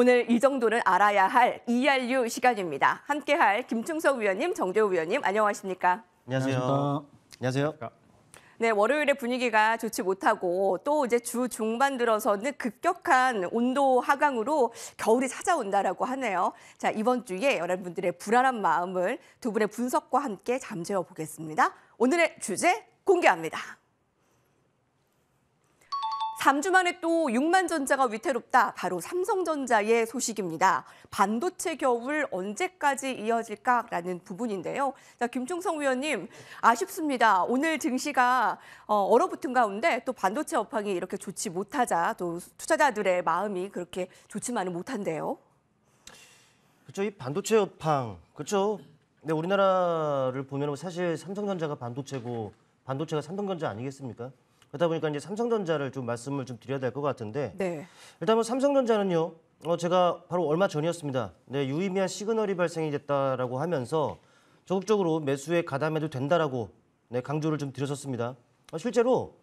오늘 이 정도는 알아야 할 ERU 시간입니다. 함께할 김충석 위원님, 정재호 위원님 안녕하십니까? 안녕하세요. 안녕하세요. 네, 월요일에 분위기가 좋지 못하고 또 이제 주 중반 들어서는 급격한 온도 하강으로 겨울이 찾아온다라고 하네요. 자, 이번 주에 여러분들의 불안한 마음을 두 분의 분석과 함께 잠재워 보겠습니다. 오늘의 주제 공개합니다. 3주 만에 또 6만 전자가 위태롭다. 바로 삼성전자의 소식입니다. 반도체 겨울 언제까지 이어질까라는 부분인데요. 자, 김종성 위원님 아쉽습니다. 오늘 증시가 어, 얼어붙은 가운데 또 반도체 업황이 이렇게 좋지 못하자 또 투자자들의 마음이 그렇게 좋지만은 못한데요. 그렇죠. 이 반도체 업황 그렇죠. 근데 우리나라를 보면 사실 삼성전자가 반도체고 반도체가 삼성전자 아니겠습니까? 그러다 보니까 이제 삼성전자를 좀 말씀을 좀 드려야 될 것 같은데 네. 일단 뭐 삼성전자는요. 어 제가 바로 얼마 전이었습니다. 네, 유의미한 시그널이 발생이 됐다라고 하면서 적극적으로 매수에 가담해도 된다라고 네, 강조를 좀 드렸었습니다. 어, 실제로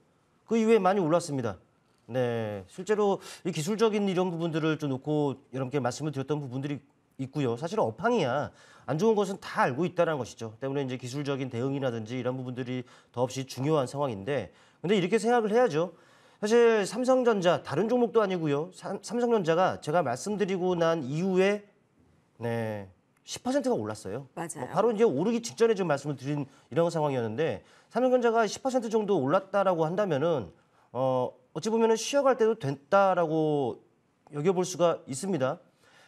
그 이후에 많이 올랐습니다. 네, 실제로 이 기술적인 이런 부분들을 좀 놓고 여러분께 말씀을 드렸던 부분들이 있고요. 사실 은 업황이야 안 좋은 것은 다 알고 있다는 것이죠. 때문에 이제 기술적인 대응이라든지 이런 부분들이 더없이 중요한 상황인데 근데 이렇게 생각을 해야죠. 사실 삼성전자 다른 종목도 아니고요. 삼, 삼성전자가 제가 말씀드리고 난 이후에 네. 10%가 올랐어요. 맞아요. 어, 바로 이제 오르기 직전에 지금 말씀을 드린 이런 상황이었는데 삼성전자가 10% 정도 올랐다라고 한다면은 어 어찌 보면은 쉬어갈 때도 됐다라고 여겨볼 수가 있습니다.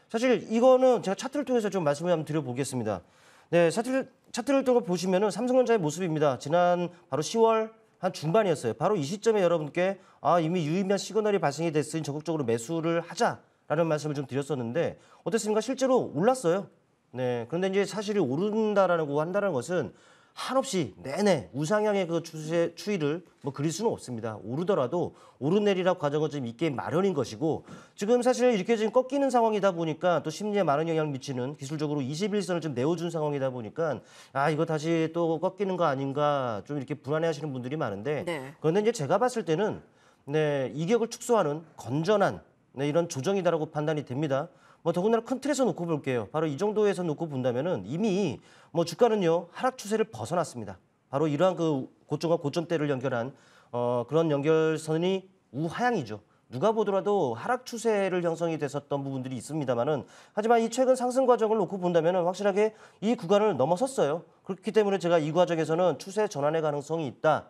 사실 이거는 제가 차트를 통해서 좀 말씀을 한번 드려보겠습니다. 네, 차트를, 차트를 통해 보시면은 삼성전자의 모습입니다. 지난 바로 10월 한 중반이었어요. 바로 이 시점에 여러분께 아, 이미 유의미한 시그널이 발생이 됐으니 적극적으로 매수를 하자라는 말씀을 좀 드렸었는데 어땠습니까? 실제로 올랐어요. 네, 그런데 이제 사실이 오른다라고 한다는 것은 한없이 내내 우상향의 그 추세, 추이를 뭐 그릴 수는 없습니다. 오르더라도 오르내리락 과정은 좀 있게 마련인 것이고 지금 사실 이렇게 지금 꺾이는 상황이다 보니까 또 심리에 많은 영향을 미치는 기술적으로 21선을 좀 내어준 상황이다 보니까 아 이거 다시 또 꺾이는 거 아닌가 좀 이렇게 불안해하시는 분들이 많은데 네. 그런데 이제 제가 봤을 때는 네 이격을 축소하는 건전한 네, 이런 조정이다라고 판단이 됩니다. 뭐 더군다나 큰 틀에서 놓고 볼게요. 바로 이 정도에서 놓고 본다면은 이미 뭐 주가는요 하락 추세를 벗어났습니다. 바로 이러한 그 고점과 고점대를 연결한 어, 그런 연결선이 우하향이죠. 누가 보더라도 하락 추세를 형성이 됐었던 부분들이 있습니다만은 하지만 이 최근 상승 과정을 놓고 본다면은 확실하게 이 구간을 넘어섰어요. 그렇기 때문에 제가 이 과정에서는 추세 전환의 가능성이 있다.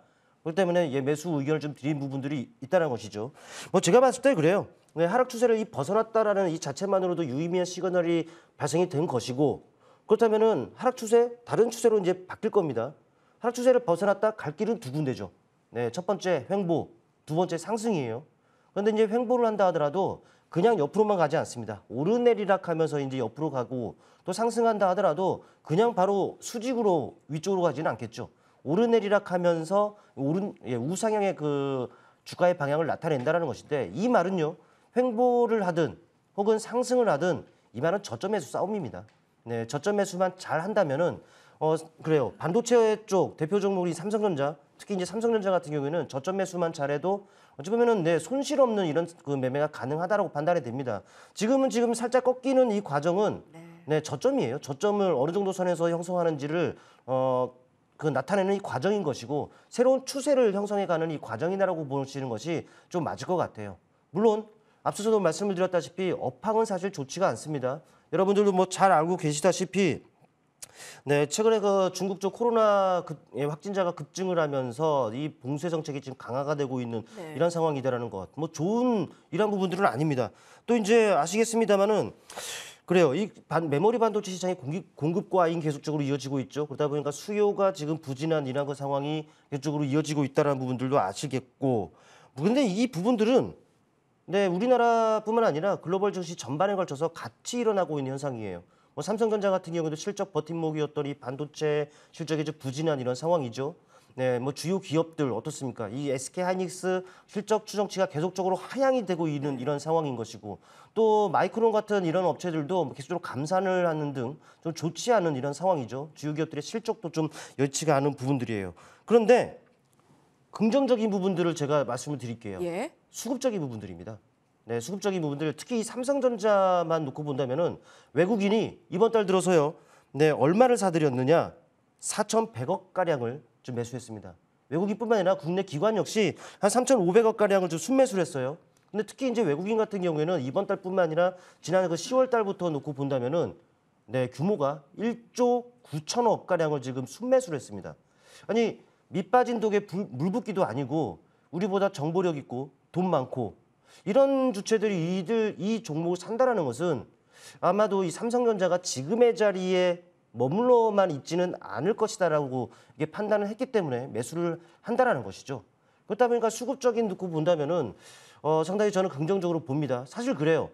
그렇기 때문에 예, 매수 의견을 좀 드린 부분들이 있다는 것이죠. 뭐 제가 봤을 때 그래요. 네, 하락 추세를 이 벗어났다라는 이 자체만으로도 유의미한 시그널이 발생이 된 것이고 그렇다면은 하락 추세 다른 추세로 이제 바뀔 겁니다. 하락 추세를 벗어났다 갈 길은 두 군데죠. 네, 첫 번째 횡보, 두 번째 상승이에요. 그런데 이제 횡보를 한다 하더라도 그냥 옆으로만 가지 않습니다. 오르내리락 하면서 이제 옆으로 가고 또 상승한다 하더라도 그냥 바로 수직으로 위쪽으로 가지는 않겠죠. 오르내리락 하면서 오른 예, 우상향의 그 주가의 방향을 나타낸다라는 것인데 이 말은요. 횡보를 하든 혹은 상승을 하든 이 말은 저점 매수 싸움입니다. 네, 저점 매수만 잘 한다면은 어 그래요. 반도체 쪽 대표 종목이 삼성전자 특히 이제 삼성전자 같은 경우에는 저점 매수만 잘해도 어찌 보면은 네, 손실 없는 이런 그 매매가 가능하다라고 판단이 됩니다. 지금은 지금 살짝 꺾이는 이 과정은 네. 네, 저점이에요. 저점을 어느 정도 선에서 형성하는지를 어그 나타내는 이 과정인 것이고 새로운 추세를 형성해가는 이 과정이라고 보시는 것이 좀 맞을 것 같아요. 물론 앞서서도 말씀을 드렸다시피 업황은 사실 좋지가 않습니다. 여러분들도 뭐 잘 알고 계시다시피 네, 최근에 그 중국 쪽 코로나 급, 예, 확진자가 급증을 하면서 이 봉쇄 정책이 지금 강화가 되고 있는 네. 이런 상황이다라는 것. 뭐 좋은 이런 부분들은 아닙니다. 또 이제 아시겠습니다마는 그래요. 이 반, 메모리 반도체 시장의 공급, 공급 과잉 계속적으로 이어지고 있죠. 그러다 보니까 수요가 지금 부진한 이런그 상황이 이쪽으로 이어지고 있다는 부분들도 아시겠고. 그런데 이 부분들은 네, 우리나라뿐만 아니라 글로벌 증시 전반에 걸쳐서 같이 일어나고 있는 현상이에요. 뭐 삼성전자 같은 경우도 실적 버팀목이었더니 반도체 실적이 좀 부진한 이런 상황이죠. 네, 뭐 주요 기업들 어떻습니까? 이 SK 하이닉스 실적 추정치가 계속적으로 하향이 되고 있는 이런 상황인 것이고 또 마이크론 같은 이런 업체들도 뭐 계속적으로 감산을 하는 등 좀 좋지 않은 이런 상황이죠. 주요 기업들의 실적도 좀여치가 않은 부분들이에요. 그런데 긍정적인 부분들을 제가 말씀을 드릴게요. 예? 수급적인 부분들입니다. 네, 수급적인 부분들 특히 이 삼성전자만 놓고 본다면은 외국인이 이번 달 들어서요. 네, 얼마를 사들였느냐? 4,100억 가량을 좀 매수했습니다. 외국인뿐만 아니라 국내 기관 역시 한 3,500억 가량을 좀 순매수를 했어요. 근데 특히 이제 외국인 같은 경우에는 이번 달뿐만 아니라 지난 그 10월 달부터 놓고 본다면은 네, 규모가 1조 9천억 가량을 지금 순매수를 했습니다. 아니, 밑빠진 독에 불, 물 붓기도 아니고 우리보다 정보력 있고 돈 많고 이런 주체들이 이들 이 종목을 산다라는 것은 아마도 이 삼성전자가 지금의 자리에 머물러만 있지는 않을 것이다라고 이게 판단을 했기 때문에 매수를 한다라는 것이죠. 그렇다 보니까 수급적인 듣고 그 본다면은 어, 상당히 저는 긍정적으로 봅니다. 사실 그래요.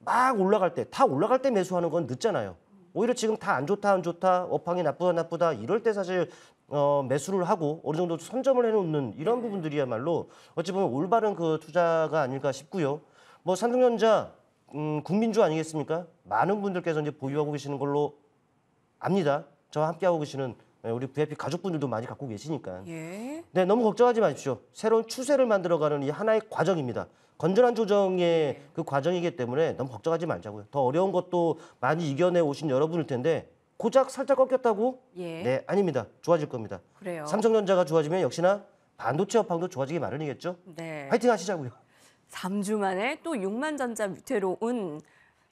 막 올라갈 때, 다 올라갈 때 매수하는 건 늦잖아요. 오히려 지금 다 안 좋다 안 좋다 업황이 나쁘다 나쁘다 이럴 때 사실 어, 매수를 하고 어느 정도 선점을 해놓는 이런 부분들이야말로 어찌 보면 올바른 그 투자가 아닐까 싶고요. 뭐 삼성전자 음, 국민주 아니겠습니까? 많은 분들께서 이제 보유하고 계시는 걸로 압니다. 저와 함께하고 계시는 예, 우리 VIP 가족분들도 많이 갖고 계시니까. 예. 네, 너무 걱정하지 마십시오. 새로운 추세를 만들어가는 이 하나의 과정입니다. 건전한 조정의 네. 그 과정이기 때문에 너무 걱정하지 말자고요. 더 어려운 것도 많이 이겨내 오신 여러분일 텐데 고작 살짝 꺾였다고? 예. 네, 아닙니다. 좋아질 겁니다. 그래요. 삼성전자가 좋아지면 역시나 반도체 업황도 좋아지기 마련이겠죠. 네. 파이팅 하시자고요. 3주 만에 또 6만 전자 밑으로 온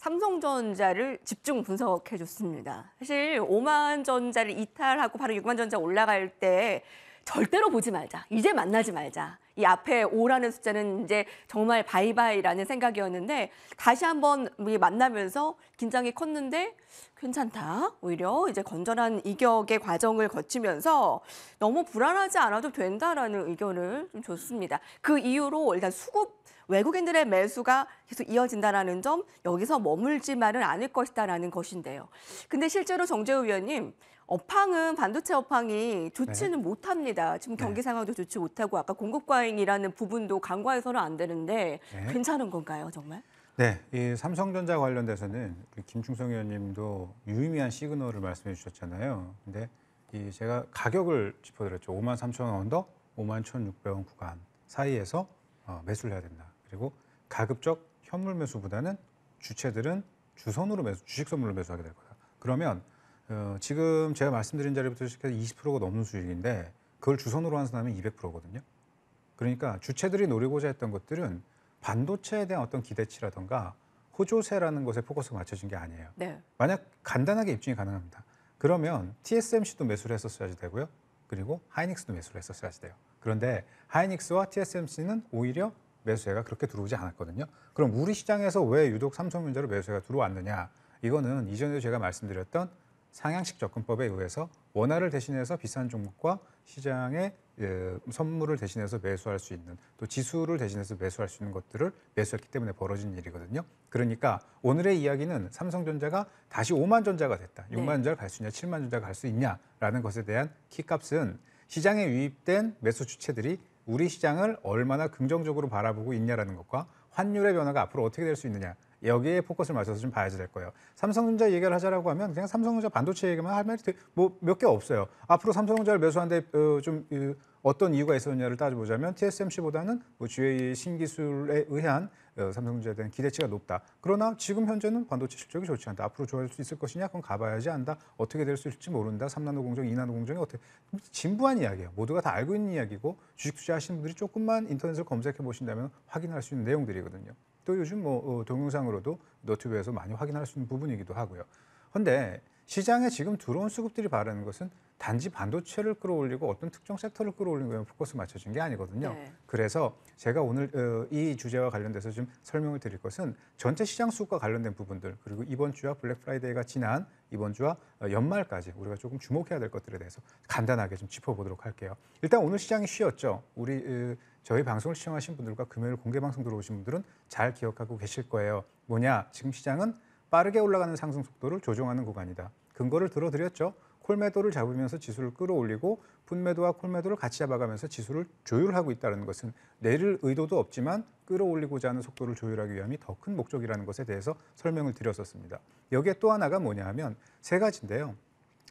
삼성전자를 집중 분석해 줬습니다. 사실 5만 전자를 이탈하고 바로 6만 전자 올라갈 때 절대로 보지 말자. 이제 만나지 말자. 이 앞에 5라는 숫자는 이제 정말 바이바이라는 생각이었는데 다시 한번 만나면서 긴장이 컸는데 괜찮다. 오히려 이제 건전한 이격의 과정을 거치면서 너무 불안하지 않아도 된다라는 의견을 좀 줬습니다. 그 이후로 일단 수급 외국인들의 매수가 계속 이어진다라는 점 여기서 머물지 말은 않을 것이다라는 것인데요. 근데 실제로 정재우 위원님 업황은 반도체 업황이 좋지는 네. 못합니다. 지금 네. 경기 상황도 네. 좋지 못하고 아까 공급 과잉이라는 부분도 간과해서는 안 되는데 네. 괜찮은 건가요, 정말? 네, 이 삼성전자 관련돼서는 김충성 의원님도 유의미한 시그널을 말씀해 주셨잖아요. 근데 이 제가 가격을 짚어드렸죠. 5만 3천 원 언더, 5만 1,600원 구간 사이에서 어, 매수를 해야 된다. 그리고 가급적 현물 매수보다는 주체들은 주선으로 매수, 주식 선물로 매수하게 될 거다. 그러면 어, 지금 제가 말씀드린 자리부터 시작해서 20%가 넘는 수익인데 그걸 주선으로 환산하면 200%거든요. 그러니까 주체들이 노리고자 했던 것들은 반도체에 대한 어떤 기대치라던가 호조세라는 것에 포커스가 맞춰진 게 아니에요. 네. 만약 간단하게 입증이 가능합니다. 그러면 TSMC도 매수를 했었어야지 되고요. 그리고 하이닉스도 매수를 했었어야지 돼요. 그런데 하이닉스와 TSMC는 오히려 매수세가 그렇게 들어오지 않았거든요. 그럼 우리 시장에서 왜 유독 삼성전자로 매수세가 들어왔느냐? 이거는 이전에 제가 말씀드렸던 상향식 접근법에 의해서 원화를 대신해서 비싼 종목과 시장의 예, 선물을 대신해서 매수할 수 있는 또 지수를 대신해서 매수할 수 있는 것들을 매수했기 때문에 벌어진 일이거든요. 그러니까 오늘의 이야기는 삼성전자가 다시 5만 전자가 됐다. 6만 네. 전자를 갈수 있냐, 7만 전자가 갈 수 있냐라는 것에 대한 키값은 시장에 유입된 매수 주체들이 우리 시장을 얼마나 긍정적으로 바라보고 있냐라는 것과 환율의 변화가 앞으로 어떻게 될 수 있느냐 여기에 포커스를 맞춰서 좀 봐야지 될 거예요. 삼성전자 얘기를 하자라고 하면 그냥 삼성전자 반도체 얘기만 할 말이 뭐 몇 개 없어요. 앞으로 삼성전자를 매수한데 어, 좀 어떤 이유가 있었느냐를 따져보자면 TSMC보다는 뭐 GA의 신기술에 의한 어, 삼성전자에 대한 기대치가 높다. 그러나 지금 현재는 반도체 실적이 좋지 않다. 앞으로 좋아질 수 있을 것이냐? 그건 가봐야지 안다. 어떻게 될 수 있을지 모른다. 3나노 공정, 2나노 공정이 어떻게 진부한 이야기예요. 모두가 다 알고 있는 이야기고 주식 투자하시는 분들이 조금만 인터넷을 검색해 보신다면 확인할 수 있는 내용들이거든요. 또 요즘 뭐 어, 동영상으로도 노트북에서 많이 확인할 수 있는 부분이기도 하고요. 그런데 시장에 지금 들어온 수급들이 바라는 것은 단지 반도체를 끌어올리고 어떤 특정 섹터를 끌어올리는 거에 포커스 맞춰진 게 아니거든요. 네. 그래서 제가 오늘 어, 이 주제와 관련돼서 좀 설명을 드릴 것은 전체 시장 수급과 관련된 부분들 그리고 이번 주와 블랙 프라이데이가 지난 이번 주와 어, 연말까지 우리가 조금 주목해야 될 것들에 대해서 간단하게 좀 짚어보도록 할게요. 일단 오늘 시장이 쉬었죠. 우리 저희 방송을 시청하신 분들과 금요일 공개 방송 들어오신 분들은 잘 기억하고 계실 거예요. 뭐냐? 지금 시장은 빠르게 올라가는 상승 속도를 조정하는 구간이다. 근거를 들어드렸죠. 콜매도를 잡으면서 지수를 끌어올리고 분매도와 콜매도를 같이 잡아가면서 지수를 조율하고 있다는 것은 내릴 의도도 없지만 끌어올리고자 하는 속도를 조율하기 위함이 더 큰 목적이라는 것에 대해서 설명을 드렸었습니다. 여기에 또 하나가 뭐냐 하면 세 가지인데요.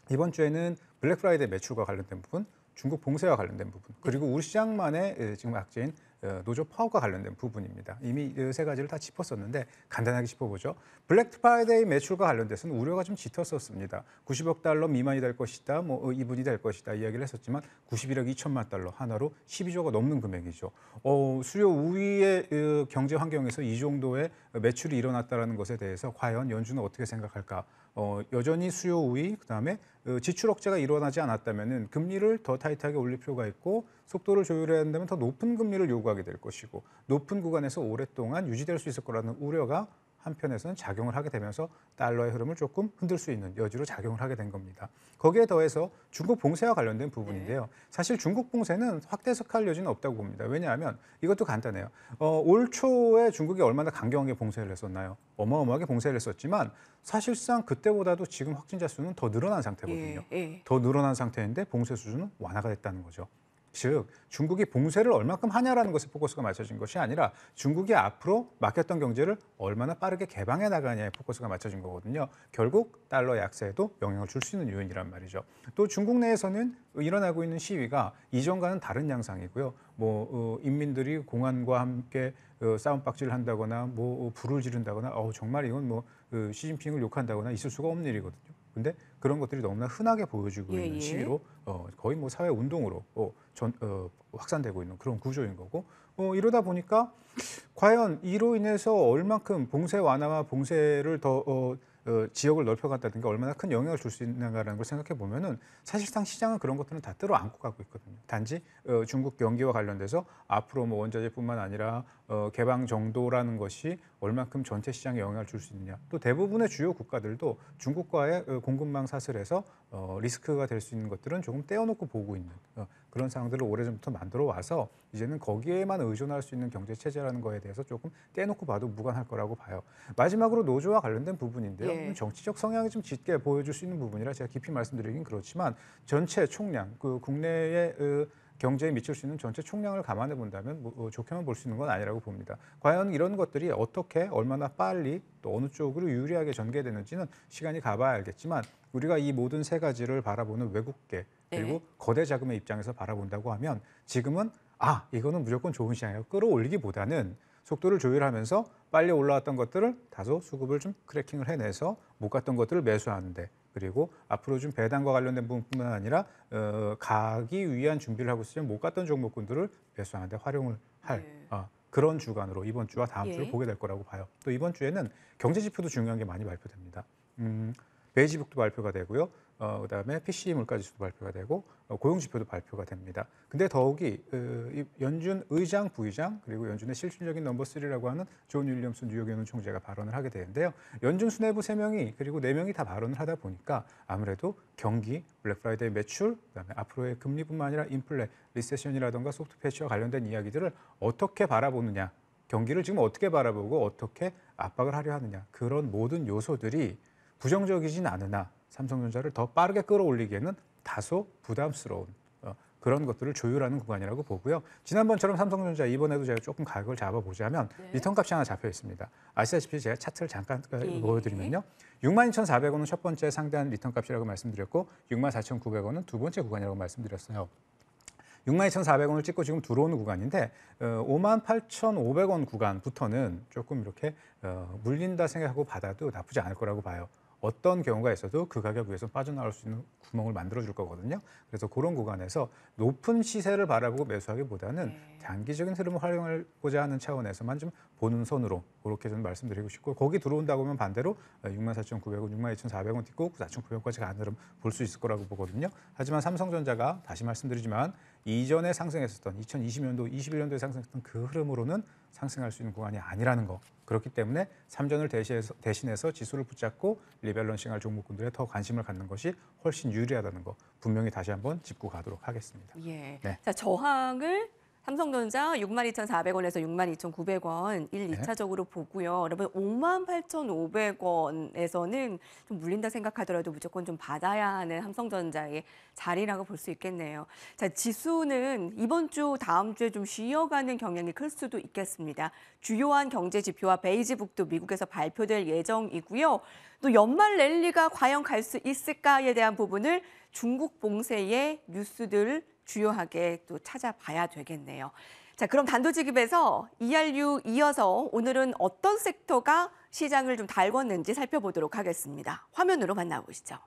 이번 주에는 블랙프라이데이 매출과 관련된 부분, 중국 봉쇄와 관련된 부분 네. 그리고 우리 시장만의 예, 지금 악재인 어, 노조 파업과 관련된 부분입니다. 이미 세 가지를 다 짚었었는데 간단하게 짚어보죠. 블랙 프라이데이 매출과 관련돼서는 우려가 좀 짙었었습니다. 90억 달러 미만이 될 것이다, 뭐이분이될 어, 것이다 이야기를 했었지만 91억 2천만 달러 하나로 12조가 넘는 금액이죠. 어, 수요 우위의 어, 경제 환경에서 이 정도의 매출이 일어났다는 것에 대해서 과연 연준은 어떻게 생각할까 어, 여전히 수요 우위 그다음에 어, 지출 억제가 일어나지 않았다면 금리를 더 타이트하게 올릴 필요가 있고 속도를 조율해야 한다면 더 높은 금리를 요구하게 될 것이고 높은 구간에서 오랫동안 유지될 수 있을 거라는 우려가 한편에서는 작용을 하게 되면서 달러의 흐름을 조금 흔들 수 있는 여지로 작용을 하게 된 겁니다. 거기에 더해서 중국 봉쇄와 관련된 부분인데요. 네. 사실 중국 봉쇄는 확대 석할 여지는 없다고 봅니다. 왜냐하면 이것도 간단해요. 어, 올 초에 중국이 얼마나 강경하게 봉쇄를 했었나요? 어마어마하게 봉쇄를 했었지만 사실상 그때보다도 지금 확진자 수는 더 늘어난 상태거든요. 네. 더 늘어난 상태인데 봉쇄 수준은 완화가 됐다는 거죠. 즉 중국이 봉쇄를 얼마큼 하냐라는 것에 포커스가 맞춰진 것이 아니라 중국이 앞으로 막혔던 경제를 얼마나 빠르게 개방해 나가냐에 포커스가 맞춰진 거거든요. 결국 달러 약세에도 영향을 줄 수 있는 요인이란 말이죠. 또 중국 내에서는 일어나고 있는 시위가 이전과는 다른 양상이고요. 뭐 어, 인민들이 공안과 함께 어, 싸움박질을 한다거나 뭐 어, 불을 지른다거나 어, 정말 이건 뭐 어, 시진핑을 욕한다거나 있을 수가 없는 일이거든요. 근데 그런 것들이 너무나 흔하게 보여지고 예, 있는 예. 시위로 어, 거의 뭐 사회 운동으로 어, 전, 어, 확산되고 있는 그런 구조인 거고 어, 이러다 보니까 과연 이로 인해서 얼만큼 봉쇄 완화와 봉쇄를 더 어, 어, 지역을 넓혀갔다든가 얼마나 큰 영향을 줄 수 있는가라는 걸 생각해 보면은 사실상 시장은 그런 것들은 다 끌어안고 가고 있거든요. 단지 어, 중국 경기와 관련돼서 앞으로 뭐 원자재뿐만 아니라 어, 개방 정도라는 것이 얼만큼 전체 시장에 영향을 줄 수 있느냐. 또 대부분의 주요 국가들도 중국과의 어, 공급망 사슬에서 어, 리스크가 될 수 있는 것들은 조금 떼어놓고 보고 있는 어, 그런 상황들을 오래전부터 만들어 와서 이제는 거기에만 의존할 수 있는 경제 체제라는 거에 대해서 조금 떼놓고 어 봐도 무관할 거라고 봐요. 마지막으로 노조와 관련된 부분인데요. 예. 정치적 성향이 좀 짙게 보여줄 수 있는 부분이라 제가 깊이 말씀드리긴 그렇지만 전체 총량, 그 국내의 어, 경제에 미칠 수 있는 전체 총량을 감안해 본다면 뭐 어, 좋게만 볼 수 있는 건 아니라고 봅니다. 과연 이런 것들이 어떻게 얼마나 빨리 또 어느 쪽으로 유리하게 전개되는지는 시간이 가봐야 알겠지만 우리가 이 모든 세 가지를 바라보는 외국계 그리고 네. 거대 자금의 입장에서 바라본다고 하면 지금은 아 이거는 무조건 좋은 시장이에요 끌어올리기보다는 속도를 조율하면서 빨리 올라왔던 것들을 다소 수급을 좀 크래킹을 해내서 못 갔던 것들을 매수하는데 그리고 앞으로 좀 배당과 관련된 부분뿐만 아니라 어, 가기 위한 준비를 하고 있으면 못 갔던 종목군들을 배수하는데 활용을 할 네. 어, 그런 주간으로 이번 주와 다음 주를 예. 보게 될 거라고 봐요. 또 이번 주에는 경제 지표도 중요한 게 많이 발표됩니다. 음, 베이지북도 발표가 되고요. 어, 그다음에 PCE 물가 지수도 발표가 되고 어, 고용 지표도 발표가 됩니다. 근데 더욱이 그, 연준 의장 부의장 그리고 연준의 실질적인 넘버 3라고 하는 존 윌리엄슨 뉴욕 연준 총재가 발언을 하게 되는데요. 연준 수뇌부 3명이 그리고 4명이 다 발언을 하다 보니까 아무래도 경기, 블랙프라이데이 매출, 그다음에 앞으로의 금리뿐만 아니라 인플레, 리세션이라든가 소프트 패치와 관련된 이야기들을 어떻게 바라보느냐 경기를 지금 어떻게 바라보고 어떻게 압박을 하려 하느냐 그런 모든 요소들이 부정적이진 않으나 삼성전자를 더 빠르게 끌어올리기에는 다소 부담스러운 어, 그런 것들을 조율하는 구간이라고 보고요. 지난번처럼 삼성전자 이번에도 제가 조금 가격을 잡아보자면 네. 리턴 값이 하나 잡혀 있습니다. 아시다시피 제가 차트를 잠깐 네. 보여드리면요. 62,400원은 첫 번째 상대한 리턴 값이라고 말씀드렸고 64,900원은 두 번째 구간이라고 말씀드렸어요. 62,400원을 찍고 지금 들어오는 구간인데 58,500원 어, 구간부터는 조금 이렇게 어, 물린다 생각하고 받아도 나쁘지 않을 거라고 봐요. 어떤 경우가 있어도 그 가격 위에서 빠져나올 수 있는 구멍을 만들어줄 거거든요. 그래서 그런 구간에서 높은 시세를 바라보고 매수하기보다는 네. 단기적인 흐름을 활용하고자 하는 차원에서만 좀 보는 선으로 그렇게 좀 말씀드리고 싶고 거기 들어온다고 하면 반대로 64,900원, 62,400원 뛰고 4,900원까지 가는 흐름 볼 수 있을 거라고 보거든요. 하지만 삼성전자가 다시 말씀드리지만 이전에 상승했었던 2020년도, 21년도에 상승했던 그 흐름으로는 상승할 수 있는 구간이 아니라는 거 그렇기 때문에 3전을 대신해서, 대신해서 지수를 붙잡고 리밸런싱할 종목군들에 더 관심을 갖는 것이 훨씬 유리하다는 거 분명히 다시 한번 짚고 가도록 하겠습니다. 예. 네. 자, 저항을 삼성전자 62,400원에서 62,900원 1, 2차적으로 보고요. 여러분 58,500원에서는 좀 물린다 생각하더라도 무조건 좀 받아야 하는 삼성전자의 자리라고 볼 수 있겠네요. 자, 지수는 이번 주 다음 주에 좀 쉬어가는 경향이 클 수도 있겠습니다. 주요한 경제 지표와 베이지북도 미국에서 발표될 예정이고요. 또 연말 랠리가 과연 갈 수 있을까에 대한 부분을 중국 봉쇄의 뉴스들 주요하게 또 찾아봐야 되겠네요. 자, 그럼 단도직입에서 ERU 이어서 오늘은 어떤 섹터가 시장을 좀 달궜는지 살펴보도록 하겠습니다. 화면으로 만나보시죠.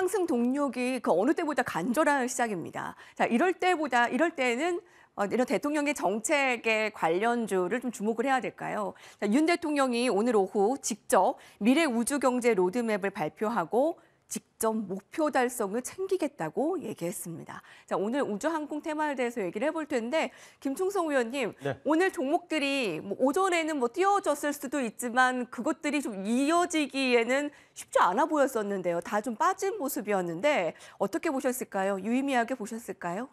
상승 동력이 그 어느 때보다 간절한 시작입니다. 자, 이럴 때보다 이럴 때는 어, 이런 대통령의 정책에 관련주를 좀 주목을 해야 될까요? 자, 윤 대통령이 오늘 오후 직접 미래 우주 경제 로드맵을 발표하고 직접 목표 달성을 챙기겠다고 얘기했습니다. 자, 오늘 우주항공 테마에 대해서 얘기를 해볼 텐데 김충성 의원님, 네. 오늘 종목들이 뭐 오전에는 뭐 뛰어졌을 수도 있지만 그것들이 좀 이어지기에는 쉽지 않아 보였었는데요. 다 좀 빠진 모습이었는데 어떻게 보셨을까요? 유의미하게 보셨을까요?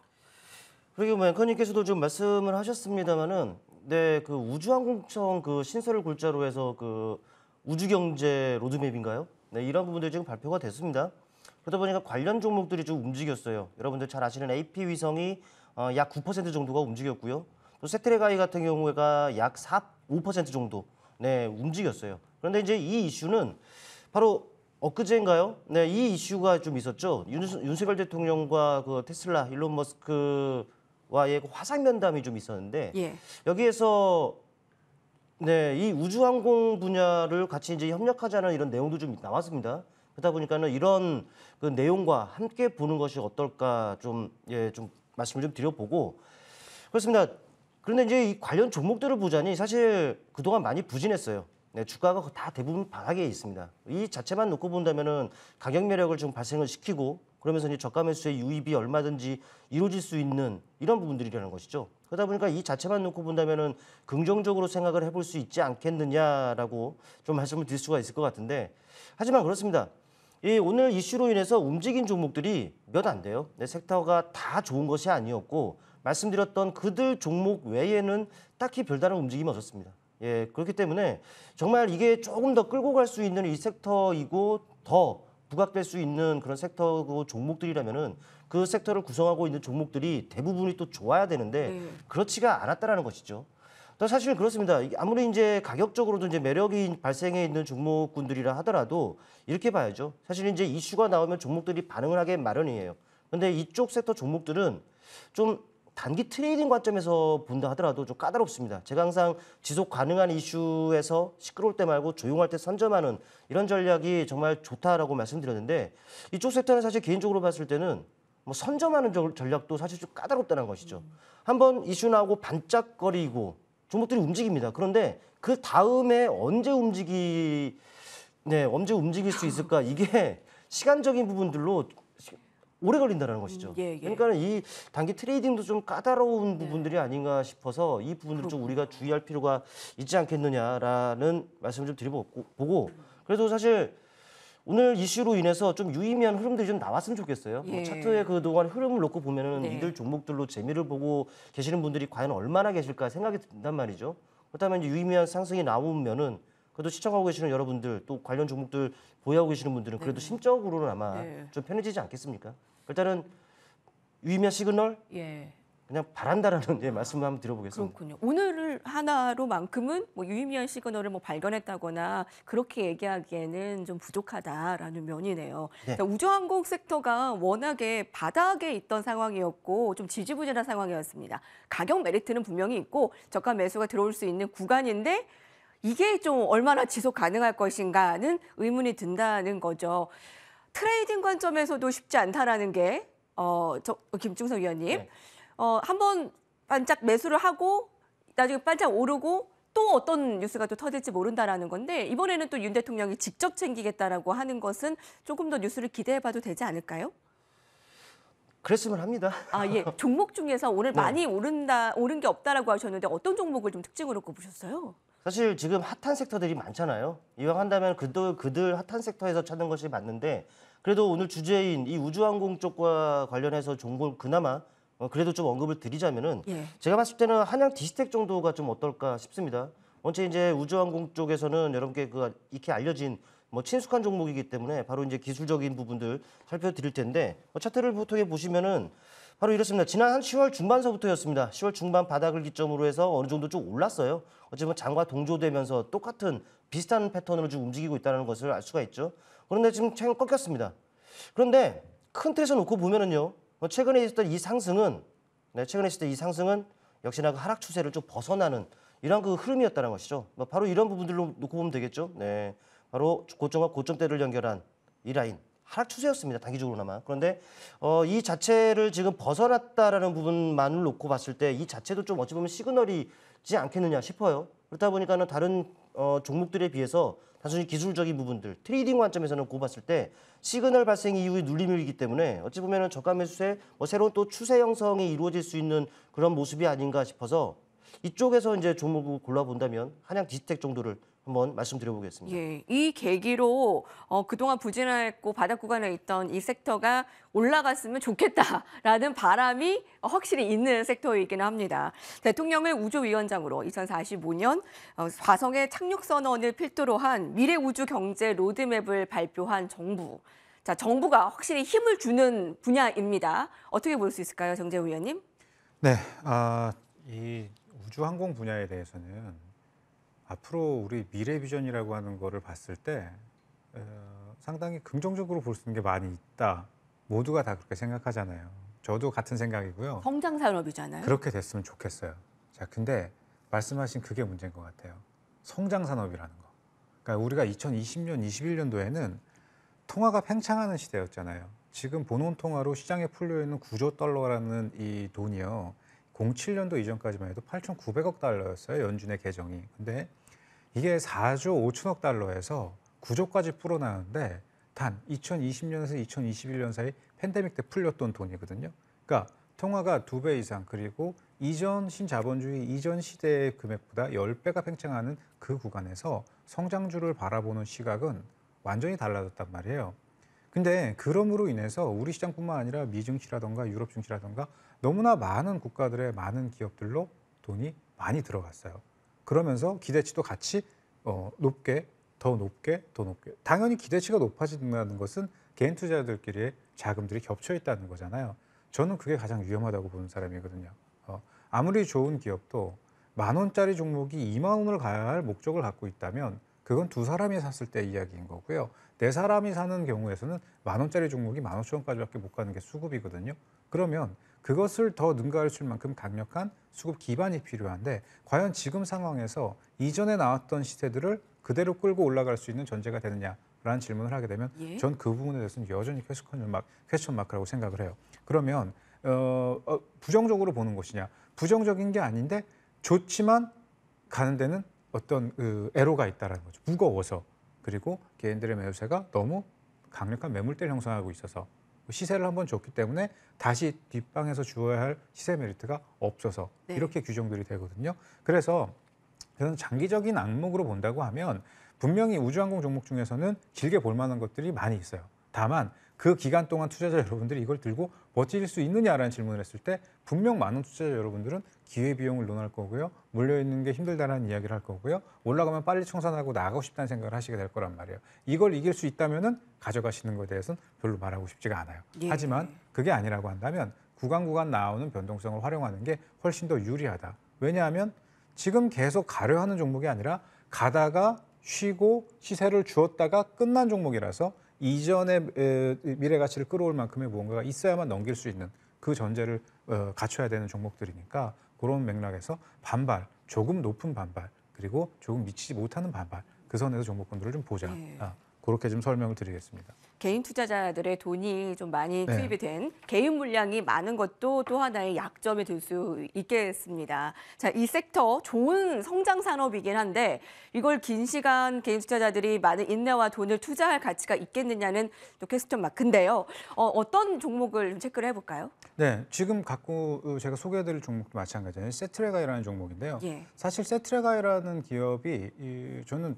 그러게 뭐 앵커님께서도 좀 말씀을 하셨습니다마는 네, 그 우주항공청 그 신설을 골자로 해서 그 우주경제 로드맵인가요? 네, 이런 부분들이 지금 발표가 됐습니다. 그러다 보니까 관련 종목들이 좀 움직였어요. 여러분들 잘 아시는 AP 위성이 어, 약9% 정도가 움직였고요. 또 세트레가이 같은 경우가 약 4, 5% 정도 네, 움직였어요. 그런데 이제 이 이슈는 바로 엊그제인가요? 네, 이 이슈가 좀 있었죠. 윤, 윤석열 대통령과 그 테슬라 일론 머스크와의 그 화상 면담이 좀 있었는데 예. 여기에서 네, 이 우주항공 분야를 같이 이제 협력하자는 이런 내용도 좀 나왔습니다. 그러다 보니까는 이런 그 내용과 함께 보는 것이 어떨까 좀, 예, 좀 말씀을 좀 드려보고 그렇습니다. 그런데 이제 이 관련 종목들을 보자니 사실 그동안 많이 부진했어요. 네, 주가가 다 대부분 바닥에 있습니다. 이 자체만 놓고 본다면은 가격 매력을 좀 발생을 시키고 그러면서 이제 저가 매수의 유입이 얼마든지 이루어질 수 있는 이런 부분들이라는 것이죠. 그러다 보니까 이 자체만 놓고 본다면은 긍정적으로 생각을 해볼 수 있지 않겠느냐라고 좀 말씀을 드릴 수가 있을 것 같은데 하지만 그렇습니다. 이 오늘 이슈로 인해서 움직인 종목들이 몇 안 돼요. 네, 섹터가 다 좋은 것이 아니었고 말씀드렸던 그들 종목 외에는 딱히 별다른 움직임이 없었습니다. 예, 그렇기 때문에 정말 이게 조금 더 끌고 갈 수 있는 이 섹터이고 더 부각될 수 있는 그런 섹터고 종목들이라면은 그 섹터를 구성하고 있는 종목들이 대부분이 또 좋아야 되는데 네. 그렇지가 않았다라는 것이죠. 사실은 그렇습니다. 아무리 이제 가격적으로도 이제 매력이 발생해 있는 종목군들이라 하더라도 이렇게 봐야죠. 사실 이제 이슈가 나오면 종목들이 반응을 하게 마련이에요. 근데 이쪽 섹터 종목들은 좀 단기 트레이딩 관점에서 본다 하더라도 좀 까다롭습니다. 제가 항상 지속 가능한 이슈에서 시끄러울 때 말고 조용할 때 선점하는 이런 전략이 정말 좋다라고 말씀드렸는데 이쪽 섹터는 사실 개인적으로 봤을 때는 뭐 선점하는 전략도 사실 좀 까다롭다는 것이죠. 한번 이슈나고 반짝거리고 종목들이 움직입니다. 그런데 그 다음에 언제 움직이 네, 언제 움직일 수 있을까? 이게 시간적인 부분들로 오래 걸린다는 것이죠. 음, 예, 예. 그러니까 이 단기 트레이딩도 좀 까다로운 네. 부분들이 네. 아닌가 싶어서 이 부분을 좀 우리가 주의할 필요가 있지 않겠느냐라는 말씀을 좀 드리고 보고 그래도 사실 오늘 이슈로 인해서 좀 유의미한 흐름들이 좀 나왔으면 좋겠어요. 뭐 예. 뭐 차트의 그동안 흐름을 놓고 보면은 네. 이들 종목들로 재미를 보고 계시는 분들이 과연 얼마나 계실까 생각이 든단 말이죠. 그렇다면 이제 유의미한 상승이 나오면은 그래도 시청하고 계시는 여러분들 또 관련 종목들 보유하고 계시는 분들은 그래도 네. 심적으로는 아마 네. 좀 편해지지 않겠습니까? 일단은 유의미한 시그널 예. 그냥 바란다라는 예, 말씀을 한번 드려보겠습니다. 그렇군요. 오늘 하나로만큼은 뭐 유의미한 시그널을 뭐 발견했다거나 그렇게 얘기하기에는 좀 부족하다라는 면이네요. 네. 그러니까 우주항공 섹터가 워낙에 바닥에 있던 상황이었고 좀 지지부진한 상황이었습니다. 가격 메리트는 분명히 있고 저가 매수가 들어올 수 있는 구간인데 이게 좀 얼마나 지속 가능할 것인가는 의문이 든다는 거죠. 트레이딩 관점에서도 쉽지 않다라는 게 어, 저, 김중석 위원님. 네. 어, 한번 반짝 매수를 하고 나중에 반짝 오르고 또 어떤 뉴스가 또 터질지 모른다라는 건데 이번에는 또 윤 대통령이 직접 챙기겠다라고 하는 것은 조금 더 뉴스를 기대해봐도 되지 않을까요? 그랬으면 합니다. 아 예, 종목 중에서 오늘 네. 많이 오른다 오른 게 없다라고 하셨는데 어떤 종목을 좀 특징으로 꼽으셨어요? 사실 지금 핫한 섹터들이 많잖아요. 이왕 한다면 그들 그들 핫한 섹터에서 찾는 것이 맞는데 그래도 오늘 주제인 이 우주항공 쪽과 관련해서 종목 그나마 어, 그래도 좀 언급을 드리자면은 예. 제가 봤을 때는 한양 디스텍 정도가 좀 어떨까 싶습니다. 원체 이제 우주항공 쪽에서는 여러분께 그 익히 알려진 뭐 친숙한 종목이기 때문에 바로 이제 기술적인 부분들 살펴드릴 텐데 어, 차트를 통해 보시면은 바로 이렇습니다. 지난 한 10월 중반서부터였습니다. 10월 중반 바닥을 기점으로 해서 어느 정도 좀 올랐어요. 어찌보 장과 동조되면서 똑같은 비슷한 패턴으로 좀 움직이고 있다는 것을 알 수가 있죠. 그런데 지금 최근 꺾였습니다. 그런데 큰 틀에서 놓고 보면은요. 뭐 최근에 있었던 이 상승은 네, 최근에 있었던 이 상승은 역시나 그 하락 추세를 좀 벗어나는 이런 그 흐름이었다는 것이죠. 뭐 바로 이런 부분들로 놓고 보면 되겠죠. 네, 바로 고점과 고점대를 연결한 이 라인 하락 추세였습니다. 단기적으로나마. 그런데 어, 이 자체를 지금 벗어났다라는 부분만을 놓고 봤을 때 이 자체도 좀 어찌 보면 시그널이 지 않겠느냐 싶어요. 그렇다 보니까는 다른 어, 종목들에 비해서 단순히 기술적인 부분들 트레이딩 관점에서는 꼽았을 때 시그널 발생 이후의 눌림이기 때문에 어찌 보면 저가 매수세 뭐 새로운 또 추세 형성이 이루어질 수 있는 그런 모습이 아닌가 싶어서 이쪽에서 이제 종목을 골라본다면 한양 디지텍 정도를 한번 말씀드려보겠습니다. 예, 이 계기로 어, 그동안 부진했고 바닥 구간에 있던 이 섹터가 올라갔으면 좋겠다라는 바람이 확실히 있는 섹터이기 합니다. 대통령의 우주위원장으로 2045년 어, 화성의 착륙 선언을 필두로 한 미래 우주 경제 로드맵을 발표한 정부. 자, 정부가 확실히 힘을 주는 분야입니다. 어떻게 볼 수 있을까요, 정재우 위원님? 네, 아, 이 우주항공 분야에 대해서는 앞으로 우리 미래 비전이라고 하는 거를 봤을 때 어, 상당히 긍정적으로 볼 수 있는 게 많이 있다. 모두가 다 그렇게 생각하잖아요. 저도 같은 생각이고요. 성장 산업이잖아요. 그렇게 됐으면 좋겠어요. 자, 근데 말씀하신 그게 문제인 것 같아요. 성장 산업이라는 거. 그러니까 우리가 2020년, 21년도에는 통화가 팽창하는 시대였잖아요. 지금 본원 통화로 시장에 풀려 있는 9조 달러라는 이 돈이요. 07년도 이전까지만 해도 8,900억 달러였어요. 연준의 계정이. 근데 이게 4조 5천억 달러에서 9조까지 풀어나는데 단 2020년에서 2021년 사이 팬데믹 때 풀렸던 돈이거든요. 그러니까 통화가 2배 이상 그리고 이전 신자본주의 이전 시대의 금액보다 10배가 팽창하는 그 구간에서 성장주를 바라보는 시각은 완전히 달라졌단 말이에요. 근데 그럼으로 인해서 우리 시장뿐만 아니라 미증시라던가 유럽 증시라던가 너무나 많은 국가들의 많은 기업들로 돈이 많이 들어갔어요. 그러면서 기대치도 같이 어, 높게 더 높게 더 높게 당연히 기대치가 높아진다는 것은 개인 투자자들끼리의 자금들이 겹쳐 있다는 거잖아요. 저는 그게 가장 위험하다고 보는 사람이거든요. 어, 아무리 좋은 기업도 만 원짜리 종목이 2만 원을 가야 할 목적을 갖고 있다면 그건 두 사람이 샀을 때 이야기인 거고요. 네 사람이 사는 경우에서는 만 원짜리 종목이 만 오천 원까지밖에 못 가는 게 수급이거든요. 그러면 그것을 더 능가할 수 있는 만큼 강력한 수급 기반이 필요한데 과연 지금 상황에서 이전에 나왔던 시세들을 그대로 끌고 올라갈 수 있는 전제가 되느냐라는 질문을 하게 되면 예? 전그 부분에 대해서는 여전히 퀘스천, 마, 퀘스천 마크라고 생각을 해요. 그러면 어, 어, 부정적으로 보는 것이냐 부정적인 게 아닌데 좋지만 가는 데는 어떤 그 애로가 있다라는 거죠. 무거워서 그리고 개인들의 매수세가 너무 강력한 매물대를 형성하고 있어서 뭐 시세를 한번 줬기 때문에 다시 뒷방에서 주어야 할 시세 메리트가 없어서 네. 이렇게 규정들이 되거든요. 그래서 저는 장기적인 안목으로 본다고 하면 분명히 우주항공 종목 중에서는 길게 볼 만한 것들이 많이 있어요. 다만 그 기간 동안 투자자 여러분들이 이걸 들고 버틸 수 있느냐라는 질문을 했을 때 분명 많은 투자자 여러분들은 기회비용을 논할 거고요. 몰려있는 게힘들다는 이야기를 할 거고요. 올라가면 빨리 청산하고 나가고 싶다는 생각을 하시게 될 거란 말이에요. 이걸 이길 수 있다면 은 가져가시는 것에 대해서는 별로 말하고 싶지가 않아요. 예. 하지만 그게 아니라고 한다면 구간 구간 나오는 변동성을 활용하는 게 훨씬 더 유리하다. 왜냐하면 지금 계속 가려 하는 종목이 아니라 가다가 쉬고 시세를 주었다가 끝난 종목이라서 이전의 미래 가치를 끌어올 만큼의 무언가가 있어야만 넘길 수 있는 그 전제를 어, 갖춰야 되는 종목들이니까 그런 맥락에서 반발, 조금 높은 반발, 그리고 조금 미치지 못하는 반발 그 선에서 종목군들을 좀 보자. 네. 아. 그렇게 좀 설명을 드리겠습니다. 개인 투자자들의 돈이 좀 많이 네. 투입이 된 개인 물량이 많은 것도 또 하나의 약점이 될 수 있겠습니다. 자, 이 섹터 좋은 성장 산업이긴 한데 이걸 긴 시간 개인 투자자들이 많은 인내와 돈을 투자할 가치가 있겠느냐는 또 캐스턴 마크인데요. 어, 떤 종목을 체크를 해볼까요? 네, 지금 갖고 어, 제가 소개해드릴 종목도 마찬가지예요. 세트레가이라는 종목인데요. 예. 사실 세트레가이라는 기업이 저는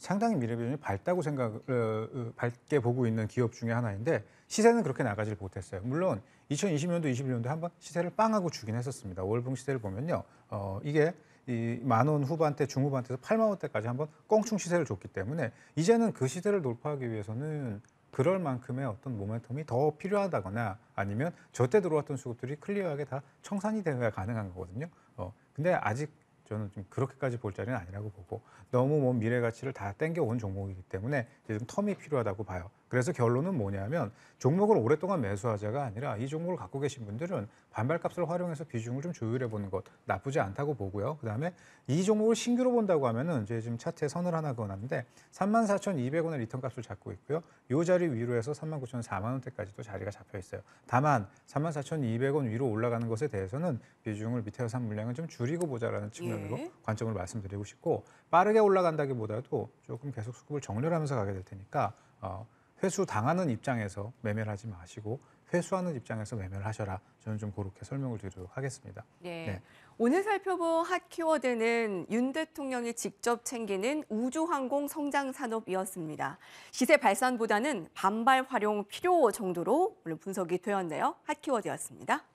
상당히 미래비전이 밝다고 생각 을 어, 어, 밝게 보고 있는 기업 중에 하나인데 시세는 그렇게 나가질 못했어요. 물론 2020년도 21년도 한번 시세를 빵하고 주긴 했었습니다. 월봉 시세를 보면요, 어, 이게 이만원 후반대 중후반대에서 8만 원대까지 한번 껑충 시세를 줬기 때문에 이제는 그 시세를 돌파하기 위해서는 그럴 만큼의 어떤 모멘텀이 더 필요하다거나 아니면 저 때 들어왔던 수급들이 클리어하게 다 청산이 되어야 가능한 거거든요. 어, 근데 아직 저는 좀 그렇게까지 볼 자리는 아니라고 보고 너무 뭐 미래 가치를 다 땡겨온 종목이기 때문에 지금 텀이 필요하다고 봐요. 그래서 결론은 뭐냐면 종목을 오랫동안 매수하자가 아니라 이 종목을 갖고 계신 분들은 반발값을 활용해서 비중을 좀 조율해 보는 것 나쁘지 않다고 보고요. 그다음에 이 종목을 신규로 본다고 하면은 이제 지금 차트에 선을 하나 그어놨는데 34,200원의 리턴 값을 잡고 있고요. 이 자리 위로 해서 3 9 4 0 0 원대까지도 자리가 잡혀 있어요. 다만 34,200원 위로 올라가는 것에 대해서는 비중을 밑에서 산물량을좀 줄이고 보자라는 측면으로 예. 관점을 말씀드리고 싶고 빠르게 올라간다기보다도 조금 계속 수급을 정렬하면서 가게 될 테니까 어 회수 당하는 입장에서 매매를 하지 마시고 회수하는 입장에서 매매를 하셔라. 저는 좀 그렇게 설명을 드리도록 하겠습니다. 네. 네. 오늘 살펴본 핫 키워드는 윤 대통령이 직접 챙기는 우주항공 성장 산업이었습니다. 시세 발산보다는 반발 활용 필요 정도로 오늘 분석이 되었네요. 핫 키워드였습니다.